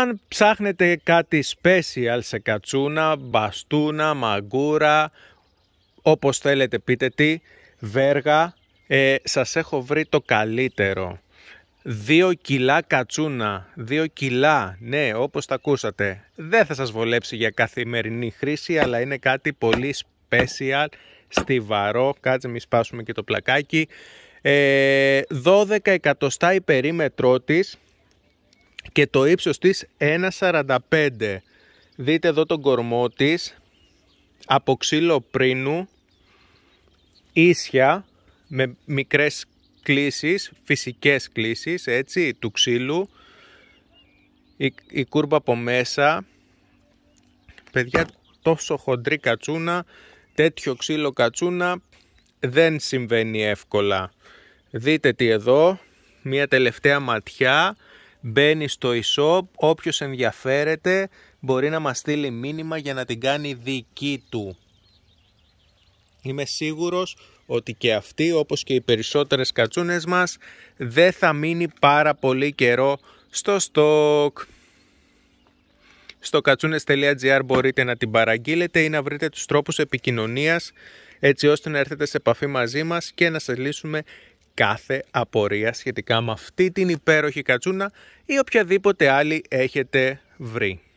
Αν ψάχνετε κάτι special σε κατσούνα, μπαστούνα, μαγκούρα, όπως θέλετε πείτε τι, βέργα, ε, σας έχω βρει το καλύτερο. Δύο κιλά κατσούνα, δύο κιλά, ναι όπως τα ακούσατε. Δεν θα σας βολέψει για καθημερινή χρήση, αλλά είναι κάτι πολύ special, στιβαρό. Κάτσε μη σπάσουμε και το πλακάκι. 12 ε, εκατοστά η περίμετρό της, και το ύψος της 1,45. Δείτε εδώ τον κορμό της από ξύλο πρίνου, ίσια με μικρές κλίσεις, φυσικές κλίσεις έτσι, του ξύλου, η, η κούρπα από μέσα, παιδιά τόσο χοντρή κατσούνα, τέτοιο ξύλο κατσούνα δεν συμβαίνει εύκολα. Δείτε τι εδώ, μια τελευταία ματιά Μπαίνει στο e-shop, όποιος ενδιαφέρεται μπορεί να μας στείλει μήνυμα για να την κάνει δική του. Είμαι σίγουρος ότι και αυτή όπως και οι περισσότερες κατσούνες μας δεν θα μείνει πάρα πολύ καιρό στο στόκ. Στο κατσούνες.gr μπορείτε να την παραγγείλετε ή να βρείτε τους τρόπους επικοινωνίας έτσι ώστε να έρθετε σε επαφή μαζί μας και να σας λύσουμε κάθε απορία σχετικά με αυτή την υπέροχη κατσούνα ή οποιαδήποτε άλλη έχετε βρει.